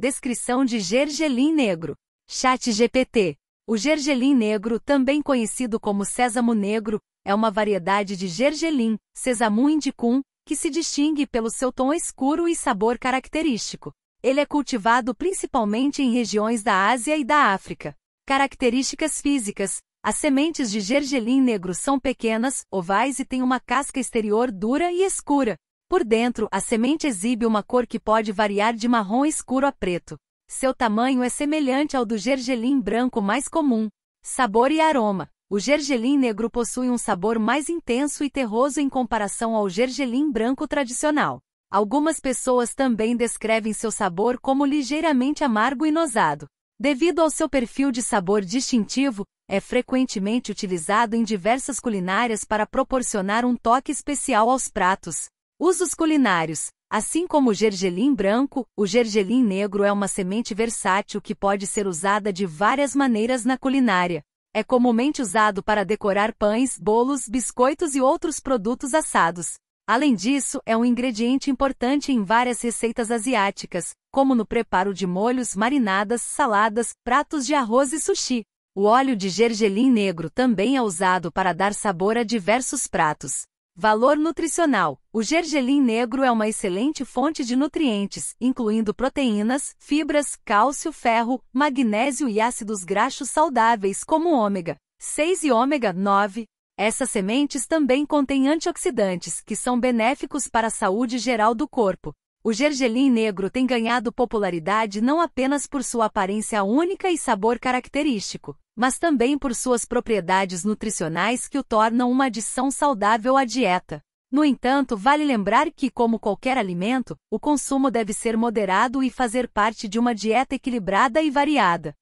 Descrição de gergelim negro. Chat GPT. O gergelim negro, também conhecido como sésamo negro, é uma variedade de gergelim, sesamum indicum, que se distingue pelo seu tom escuro e sabor característico. Ele é cultivado principalmente em regiões da Ásia e da África. Características físicas: as sementes de gergelim negro são pequenas, ovais e têm uma casca exterior dura e escura, por dentro, a semente exibe uma cor que pode variar de marrom escuro a preto. Seu tamanho é semelhante ao do gergelim branco mais comum. Sabor e aroma. O gergelim negro possui um sabor mais intenso e terroso em comparação ao gergelim branco tradicional. Algumas pessoas também descrevem seu sabor como ligeiramente amargo e nosado. Devido ao seu perfil de sabor distintivo, é frequentemente utilizado em diversas culinárias para proporcionar um toque especial aos pratos. Usos culinários. Assim como o gergelim branco, o gergelim negro é uma semente versátil que pode ser usada de várias maneiras na culinária. É comumente usado para decorar pães, bolos, biscoitos e outros produtos assados. Além disso, é um ingrediente importante em várias receitas asiáticas, como no preparo de molhos, marinadas, saladas, pratos de arroz e sushi. O óleo de gergelim negro também é usado para dar sabor a diversos pratos. Valor nutricional: O gergelim negro é uma excelente fonte de nutrientes, incluindo proteínas, fibras, cálcio, ferro, magnésio e ácidos graxos saudáveis como ômega 6 e ômega 9. Essas sementes também contêm antioxidantes, que são benéficos para a saúde geral do corpo. O gergelim negro tem ganhado popularidade não apenas por sua aparência única e sabor característico, mas também por suas propriedades nutricionais que o tornam uma adição saudável à dieta. No entanto, vale lembrar que, como qualquer alimento, o consumo deve ser moderado e fazer parte de uma dieta equilibrada e variada.